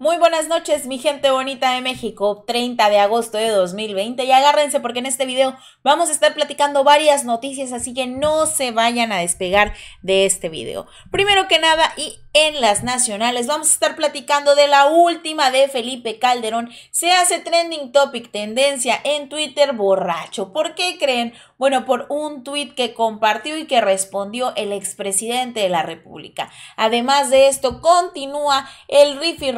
Muy buenas noches, mi gente bonita de México, 30 de agosto de 2020. Y agárrense porque en este video vamos a estar platicando varias noticias, así que no se vayan a despegar de este video. Primero que nada, y en las nacionales, vamos a estar platicando de la última de Felipe Calderón. Se hace trending topic, tendencia en Twitter borracho. ¿Por qué creen? Bueno, por un tweet que compartió y que respondió el expresidente de la República. Además de esto, continúa el riffy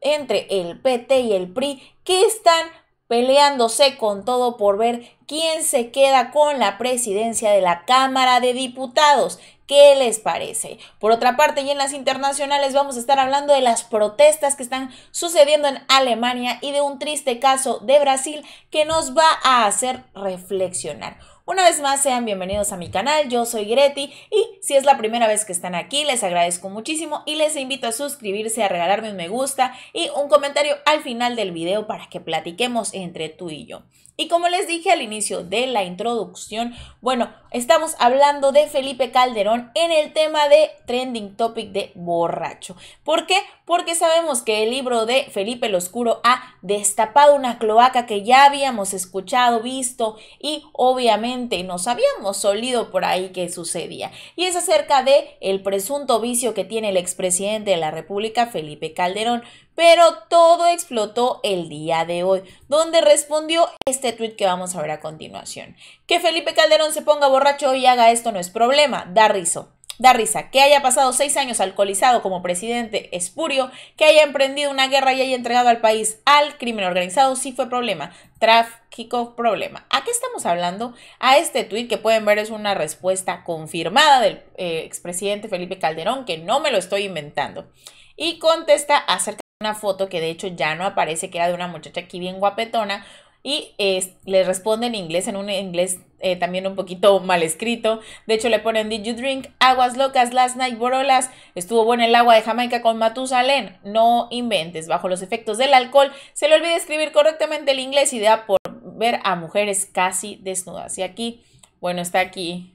entre el PT y el PRI, que están peleándose con todo por ver quién se queda con la presidencia de la Cámara de Diputados. ¿Qué les parece? Por otra parte, y en las internacionales vamos a estar hablando de las protestas que están sucediendo en Alemania y de un triste caso de Brasil que nos va a hacer reflexionar. Una vez más, sean bienvenidos a mi canal, yo soy Greti y si es la primera vez que están aquí, les agradezco muchísimo y les invito a suscribirse, a regalarme un me gusta y un comentario al final del video para que platiquemos entre tú y yo. Y como les dije al inicio de la introducción, bueno, Estamos hablando de Felipe Calderón en el tema de trending topic de borracho. ¿Por qué? Porque sabemos que el libro de Felipe el Oscuro ha destapado una cloaca que ya habíamos escuchado, visto y obviamente nos habíamos olido por ahí que sucedía. Y es acerca de el presunto vicio que tiene el expresidente de la República Felipe Calderón. Pero todo explotó el día de hoy, donde respondió este tweet que vamos a ver a continuación. Que Felipe Calderón se ponga borracho y haga esto no es problema, da riso. Da risa que haya pasado seis años alcoholizado como presidente espurio, que haya emprendido una guerra y haya entregado al país al crimen organizado, sí fue problema. Tráfico, problema. ¿A qué estamos hablando? A este tuit que pueden ver es una respuesta confirmada del eh, expresidente Felipe Calderón, que no me lo estoy inventando. Y contesta acerca una foto que de hecho ya no aparece, que era de una muchacha aquí bien guapetona, y le responde en inglés, en un inglés eh, también un poquito mal escrito. De hecho, le ponen, did you drink aguas locas last night, borolas? Estuvo bueno el agua de Jamaica con Matusalén. No inventes, bajo los efectos del alcohol, se le olvida escribir correctamente el inglés y da por ver a mujeres casi desnudas. Y aquí, bueno, está aquí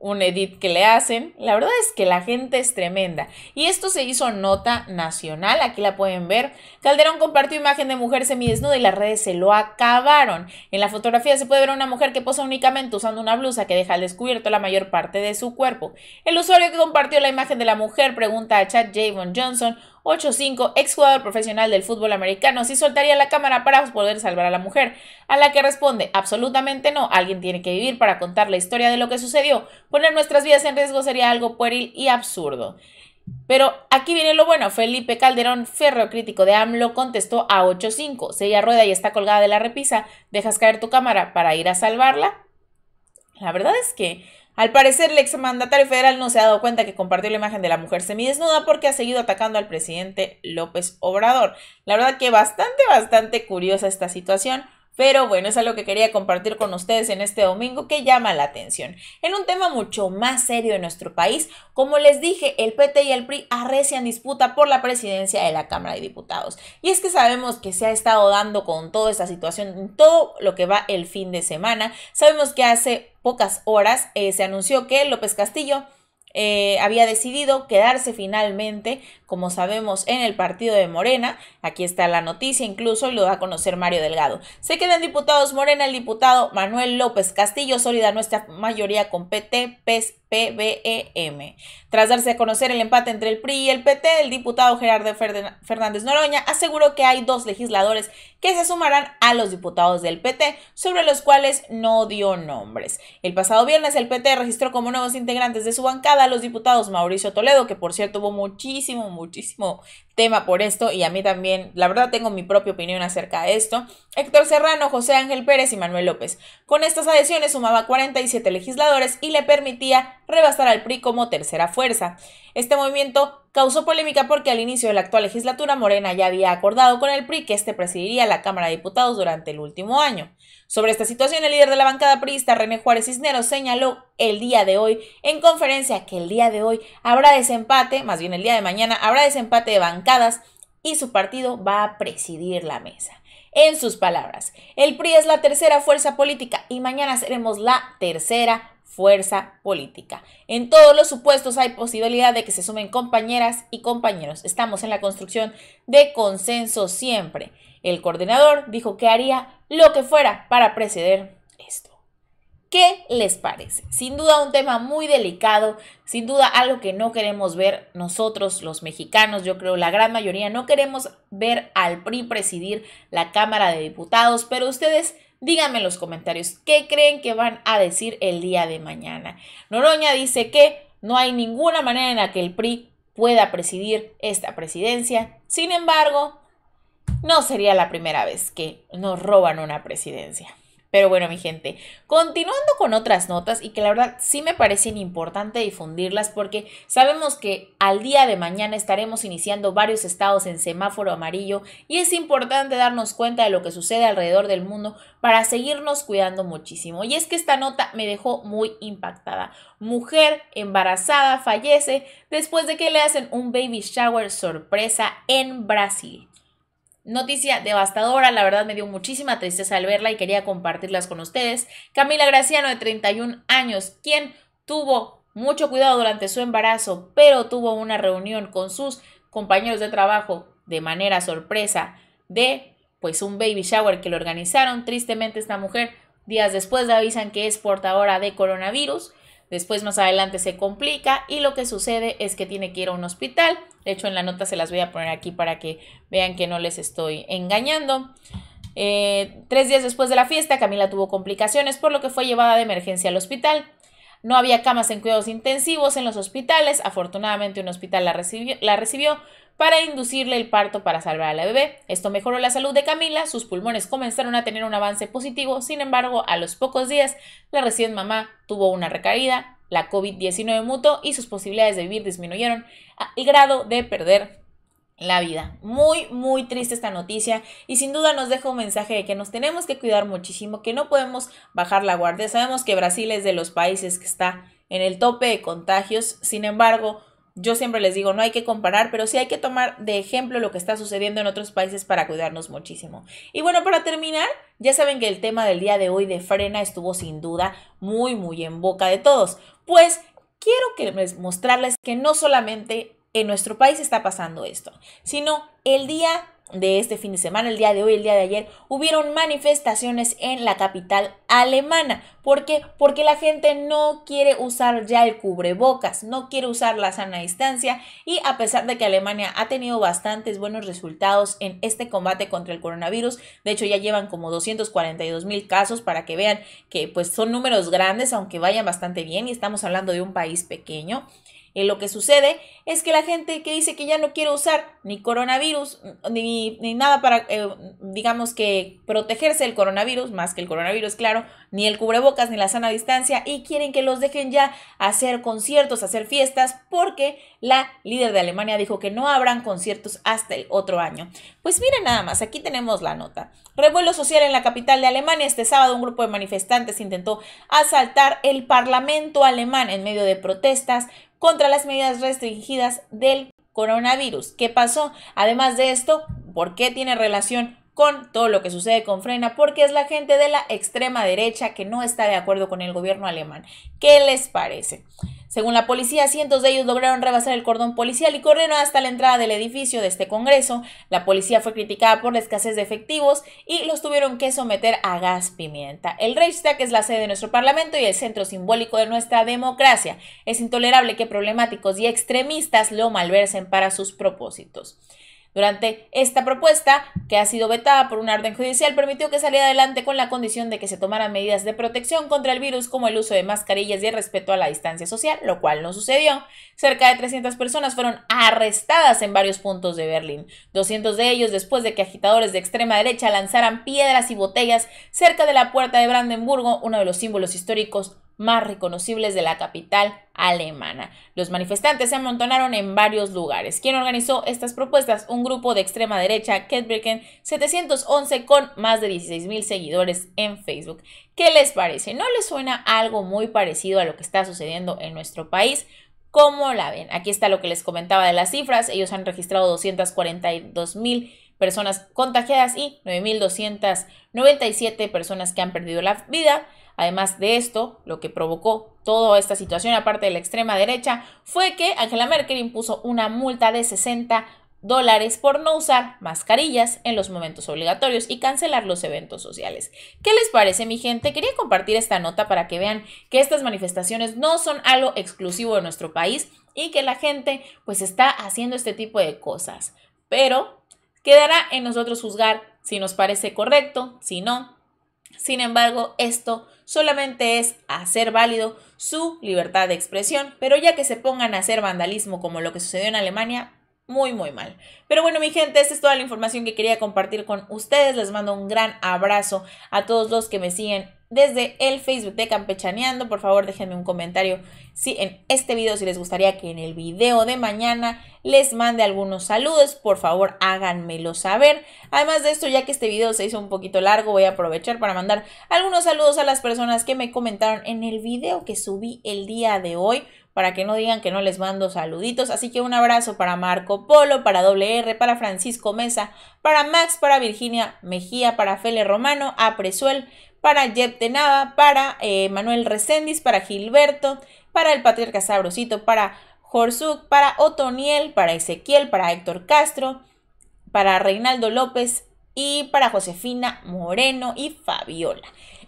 un edit que le hacen. La verdad es que la gente es tremenda. Y esto se hizo nota nacional, aquí la pueden ver. Calderón compartió imagen de mujer semidesnuda y las redes se lo acabaron. En la fotografía se puede ver a una mujer que posa únicamente usando una blusa que deja al descubierto la mayor parte de su cuerpo. El usuario que compartió la imagen de la mujer pregunta a Chad Javon Johnson 85, exjugador profesional del fútbol americano, si soltaría la cámara para poder salvar a la mujer, a la que responde, absolutamente no, alguien tiene que vivir para contar la historia de lo que sucedió, poner nuestras vidas en riesgo sería algo pueril y absurdo. Pero aquí viene lo bueno, Felipe Calderón, férreo crítico de AMLO, contestó a 8.5, ella rueda y está colgada de la repisa, dejas caer tu cámara para ir a salvarla. La verdad es que al parecer, el exmandatario federal no se ha dado cuenta que compartió la imagen de la mujer semidesnuda porque ha seguido atacando al presidente López Obrador. La verdad que bastante, bastante curiosa esta situación. Pero bueno, es algo que quería compartir con ustedes en este domingo que llama la atención. En un tema mucho más serio de nuestro país, como les dije, el PT y el PRI arrecian disputa por la presidencia de la Cámara de Diputados. Y es que sabemos que se ha estado dando con toda esta situación todo lo que va el fin de semana. Sabemos que hace pocas horas eh, se anunció que López Castillo eh, había decidido quedarse finalmente, como sabemos, en el partido de Morena. Aquí está la noticia incluso lo da a conocer Mario Delgado. Se quedan diputados Morena, el diputado Manuel López Castillo, sólida nuestra mayoría con PT, PES PBEM. Tras darse a conocer el empate entre el PRI y el PT, el diputado Gerardo Fernández Noroña aseguró que hay dos legisladores que se sumarán a los diputados del PT, sobre los cuales no dio nombres. El pasado viernes el PT registró como nuevos integrantes de su bancada a los diputados Mauricio Toledo, que por cierto hubo muchísimo, muchísimo tema por esto y a mí también, la verdad tengo mi propia opinión acerca de esto, Héctor Serrano, José Ángel Pérez y Manuel López. Con estas adhesiones sumaba 47 legisladores y le permitía rebastar al PRI como tercera fuerza. Este movimiento causó polémica porque al inicio de la actual legislatura Morena ya había acordado con el PRI que este presidiría la Cámara de Diputados durante el último año. Sobre esta situación, el líder de la bancada priista René Juárez Cisneros señaló el día de hoy en conferencia que el día de hoy habrá desempate, más bien el día de mañana habrá desempate de bancadas y su partido va a presidir la mesa. En sus palabras, el PRI es la tercera fuerza política y mañana seremos la tercera fuerza política. En todos los supuestos hay posibilidad de que se sumen compañeras y compañeros. Estamos en la construcción de consenso siempre. El coordinador dijo que haría lo que fuera para preceder esto. ¿Qué les parece? Sin duda un tema muy delicado, sin duda algo que no queremos ver nosotros los mexicanos, yo creo la gran mayoría, no queremos ver al PRI presidir la Cámara de Diputados, pero ustedes Díganme en los comentarios qué creen que van a decir el día de mañana. Noroña dice que no hay ninguna manera en la que el PRI pueda presidir esta presidencia. Sin embargo, no sería la primera vez que nos roban una presidencia. Pero bueno, mi gente, continuando con otras notas y que la verdad sí me parecen importante difundirlas porque sabemos que al día de mañana estaremos iniciando varios estados en semáforo amarillo y es importante darnos cuenta de lo que sucede alrededor del mundo para seguirnos cuidando muchísimo. Y es que esta nota me dejó muy impactada. Mujer embarazada fallece después de que le hacen un baby shower sorpresa en Brasil. Noticia devastadora, la verdad me dio muchísima tristeza al verla y quería compartirlas con ustedes. Camila Graciano, de 31 años, quien tuvo mucho cuidado durante su embarazo, pero tuvo una reunión con sus compañeros de trabajo de manera sorpresa de pues un baby shower que lo organizaron. Tristemente esta mujer días después le avisan que es portadora de coronavirus. Después más adelante se complica y lo que sucede es que tiene que ir a un hospital. De hecho, en la nota se las voy a poner aquí para que vean que no les estoy engañando. Eh, tres días después de la fiesta, Camila tuvo complicaciones, por lo que fue llevada de emergencia al hospital. No había camas en cuidados intensivos en los hospitales. Afortunadamente, un hospital la recibió, la recibió para inducirle el parto para salvar a la bebé. Esto mejoró la salud de Camila, sus pulmones comenzaron a tener un avance positivo, sin embargo, a los pocos días, la recién mamá tuvo una recaída, la COVID-19 mutó y sus posibilidades de vivir disminuyeron el grado de perder la vida. Muy, muy triste esta noticia y sin duda nos deja un mensaje de que nos tenemos que cuidar muchísimo, que no podemos bajar la guardia. Sabemos que Brasil es de los países que está en el tope de contagios, sin embargo, yo siempre les digo, no hay que comparar, pero sí hay que tomar de ejemplo lo que está sucediendo en otros países para cuidarnos muchísimo. Y bueno, para terminar, ya saben que el tema del día de hoy de frena estuvo sin duda muy, muy en boca de todos. Pues quiero que mostrarles que no solamente en nuestro país está pasando esto, sino el día de este fin de semana, el día de hoy, el día de ayer, hubieron manifestaciones en la capital alemana. ¿Por qué? Porque la gente no quiere usar ya el cubrebocas, no quiere usar la sana distancia y a pesar de que Alemania ha tenido bastantes buenos resultados en este combate contra el coronavirus, de hecho ya llevan como 242 mil casos para que vean que pues son números grandes aunque vayan bastante bien y estamos hablando de un país pequeño. Eh, lo que sucede es que la gente que dice que ya no quiere usar ni coronavirus, ni, nada para, eh, digamos que, protegerse del coronavirus, más que el coronavirus, claro, ni el cubrebocas ni la sana distancia y quieren que los dejen ya hacer conciertos, hacer fiestas, porque la líder de Alemania dijo que no habrán conciertos hasta el otro año. Pues miren nada más, aquí tenemos la nota. Revuelo social en la capital de Alemania. Este sábado un grupo de manifestantes intentó asaltar el Parlamento alemán en medio de protestas contra las medidas restringidas del coronavirus. ¿Qué pasó? Además de esto, ¿por qué tiene relación con todo lo que sucede con Frena, porque es la gente de la extrema derecha que no está de acuerdo con el gobierno alemán. ¿Qué les parece? Según la policía, cientos de ellos lograron rebasar el cordón policial y corrieron hasta la entrada del edificio de este Congreso. La policía fue criticada por la escasez de efectivos y los tuvieron que someter a gas pimienta. El Reichstag es la sede de nuestro Parlamento y el centro simbólico de nuestra democracia. Es intolerable que problemáticos y extremistas lo malversen para sus propósitos. Durante esta propuesta, que ha sido vetada por un orden judicial, permitió que saliera adelante con la condición de que se tomaran medidas de protección contra el virus como el uso de mascarillas y el respeto a la distancia social, lo cual no sucedió. Cerca de 300 personas fueron arrestadas en varios puntos de Berlín, 200 de ellos después de que agitadores de extrema derecha lanzaran piedras y botellas cerca de la puerta de Brandenburgo, uno de los símbolos históricos más reconocibles de la capital alemana. Los manifestantes se amontonaron en varios lugares. ¿Quién organizó estas propuestas? Un grupo de extrema derecha, Ketbreken 711, con más de 16 mil seguidores en Facebook. ¿Qué les parece? ¿No les suena algo muy parecido a lo que está sucediendo en nuestro país? ¿Cómo la ven? Aquí está lo que les comentaba de las cifras. Ellos han registrado 242 mil personas contagiadas y 9.297 personas que han perdido la vida. Además de esto, lo que provocó toda esta situación, aparte de la extrema derecha, fue que Angela Merkel impuso una multa de 60 dólares por no usar mascarillas en los momentos obligatorios y cancelar los eventos sociales. ¿Qué les parece mi gente? Quería compartir esta nota para que vean que estas manifestaciones no son algo exclusivo de nuestro país y que la gente pues está haciendo este tipo de cosas. Pero quedará en nosotros juzgar si nos parece correcto, si no, sin embargo, esto solamente es hacer válido su libertad de expresión, pero ya que se pongan a hacer vandalismo como lo que sucedió en Alemania, muy, muy mal. Pero bueno, mi gente, esta es toda la información que quería compartir con ustedes. Les mando un gran abrazo a todos los que me siguen desde el Facebook de Campechaneando. Por favor, déjenme un comentario si en este video, si les gustaría que en el video de mañana les mande algunos saludos. Por favor, háganmelo saber. Además de esto, ya que este video se hizo un poquito largo, voy a aprovechar para mandar algunos saludos a las personas que me comentaron en el video que subí el día de hoy para que no digan que no les mando saluditos. Así que un abrazo para Marco Polo, para WR, para Francisco Mesa, para Max, para Virginia Mejía, para Fele Romano, a Presuel, para Jeb Tenaba, para eh, Manuel Recendis, para Gilberto, para el Patriarca Sabrosito, para Jorzuk, para Otoniel, para Ezequiel, para Héctor Castro, para Reinaldo López, y para Josefina Moreno y Fabiola.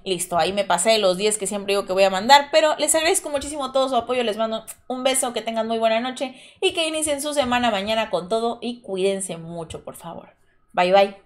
Listo, ahí me pasé los 10 que siempre digo que voy a mandar, pero les agradezco muchísimo todo su apoyo, les mando un beso, que tengan muy buena noche y que inicien su semana mañana con todo y cuídense mucho, por favor. Bye bye.